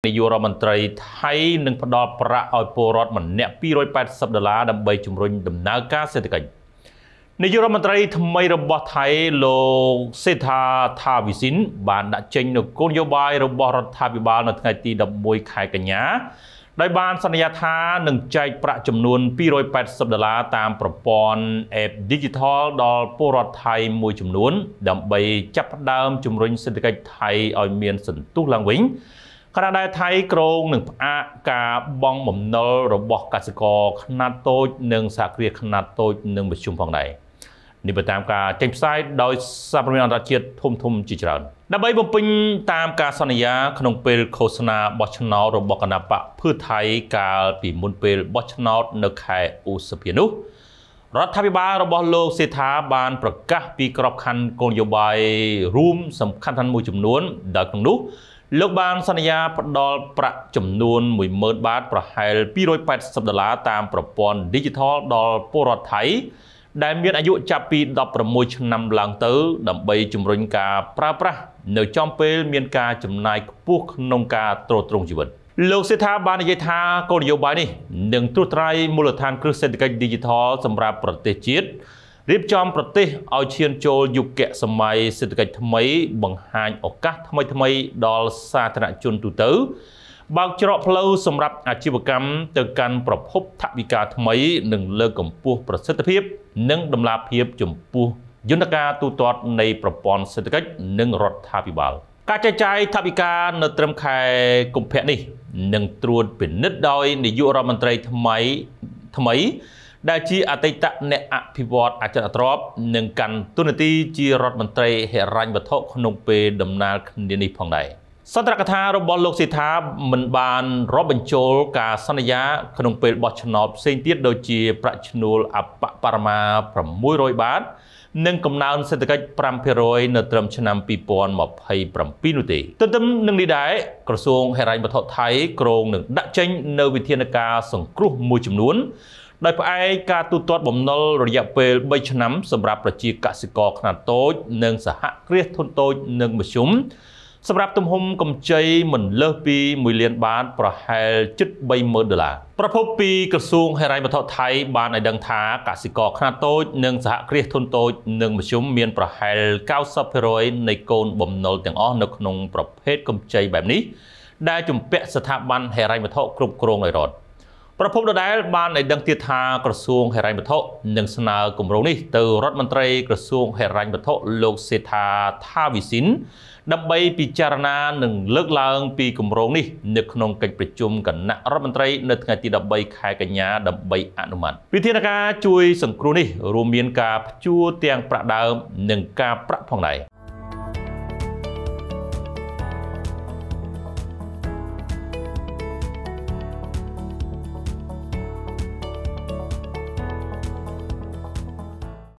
នាយករដ្ឋមន្ត្រីថៃនឹងផ្ដល់ប្រាក់ឲ្យពលរដ្ឋម្នាក់280ដុល្លារដើម្បីជំរុញដំណើរការសេដ្ឋកិច្ចនាយករដ្ឋមន្ត្រីថ្មីរបស់ថៃលោកសេដ្ឋាថាវិសិនបានដាក់ចេញនូវគោលនយោបាយរបស់រដ្ឋាភិបាលនៅថ្ងៃទី11ខែកញ្ញាដោយបានសន្យាថានឹងចែកប្រាក់ចំនួន280ដុល្លារតាមប្រព័ន្ធ App Digital ដល់ពលរដ្ឋថៃមួយចំនួន ដើម្បីចាប់ផ្ដើមជំរុញសេដ្ឋកិច្ចថៃឲ្យមានសន្ទុះឡើងវិញខណៈដែលថៃក្រងនឹងផ្អាកការបងបំណុលរបស់កសិករខ្នាតតូចនិងសហគ្រាសខ្នាតតូចនិងមធ្យមផងដែរនេះបើតាមការចេញផ្សាយដោយសារព័ត៌មានអន្តរជាតិធំធំជាច្រើនដើម្បីបំពេញតាមការសន្យា ក្នុងពេលឃោសនាបោះឆ្នោតរបស់គណបកភឿថៃកាលពីមុនពេលបោះឆ្នោត នៅខែឧសភានោះរដ្ឋាភិបាលរបស់លោកសេដ្ឋាបាន ប្រកាសពីក្របខ័ណ្ឌគោលនយោបាយរួមសំខាន់ៗមួយចំនួនដែលក្នុងនោះលោកបានសន្យាផ្ដល់ប្រាក់ចំនួន10000បាតប្រហែល280ដុល្លារតាមប្រព័ន្ធ Digital ដល់ពលរដ្ឋថៃដែលមានអាយុចាប់ពី16ឆ្នាំឡើងទៅ ដើម្បីជំរុញការប្រើប្រាស់នៅចំពេលមានការចំណាយខ្ពស់ក្នុងការទ្រទ្រង់ជីវិតលោកសេដ្ឋាបាននិយាយថាគោលនយោបាយនេះនឹងត្រួសត្រាយមូលដ្ឋាន គ្រឹះសេដ្ឋកិច្ច Digital សម្រាប់ប្រទេសជាតិរៀបចំប្រទេសឲ្យឈានចូលយុគសម័យសេដ្ឋកិច្ចថ្មី បង្ហាញឱកាសថ្មីថ្មី ដល់សាធារណជនទូទៅបើកច្រកផ្លូវសម្រាប់អាជីវកម្មទៅកាន់ប្រភពថវិកាថ្មី និងលើកកម្ពស់ប្រសិទ្ធភាព និងតម្លាភាពចំពោះ យន្តការ ទូទាត់នៃប្រព័ន្ធសេដ្ឋកិច្ចនិងរដ្ឋាភិបាលការចែកចាយថវិកានៅត្រឹមខែកុម្ភៈនេះនឹងត្រួតពិនិត្យដោយនាយករដ្ឋមន្ត្រី ថ្មីថ្មីដែលជាអតីតអ្នកអភិវឌ្ឍអចលទ្រព្យនិងកាន់តួនាទីជារដ្ឋមន្ត្រីហិរញ្ញវត្ថុក្នុងពេលដំណើរគ្នានេះផងដែរសន្ទរកថារបស់លោកសេដ្ឋាមិនបានរាប់បញ្ចូលការសន្យាក្នុងពេលបោះឆ្នោតផ្សេងទៀតដូចជាប្រាក់ឈ្នួលអបបរមា600បាត និងកំណើនសេដ្ឋកិច្ច5%នៅត្រឹមឆ្នាំ2027នោះទេទន្ទឹមនឹងនេះដែរក្រសួងហិរញ្ញវត្ថុថៃក្រងនឹងដាក់ចេញនៅវិធានការសង្គ្រោះមួយចំនួនដោយផ្អែកការទូទាត់បំណុលរយៈពេល3ឆ្នាំសម្រាប់ប្រជាកសិករខ្នាតតូច និងសហគ្រាសធុនតូច និងមធ្យមសម្រាប់ទំហំកម្ចីមិនលើសពី1លាន បាតប្រហែលជិត30000ដុល្លារប្រភពពីក្រសួងហិរញ្ញវត្ថុថៃបានឲ្យដឹងថាកសិករខ្នាតតូចនិងសហគ្រាសធុនតូចនិងមធ្យមមានប្រហែល90%នៃកូនបំណុលទាំងអស់នៅក្នុងប្រភេទកម្ចីបែបនេះ ដែលជំពាក់ស្ថាប័នហិរញ្ញវត្ថុគ្រប់គ្រងដោយរដ្ឋ។ប្រពន្ធដដែលបានឲ្យដឹងទៀតថាក្រសួងហិរញ្ញវត្ថុនឹងស្នើគម្រោងនេះទៅរដ្ឋមន្ត្រីក្រសួងហិរញ្ញវត្ថុលោកសេដ្ឋាថាវិសិនដើម្បីពិចារណា និងលើកឡើងពីគម្រោងនេះនៅក្នុងកិច្ចប្រជុំគណៈរដ្ឋមន្ត្រីនៅថ្ងៃទី13ខែកញ្ញាដើម្បីអនុម័តវិធានការជួយសង្គ្រោះនេះរួមមានការផ្ជួទាំងប្រាក់ដើមនិងការប្រាក់ផងដែរ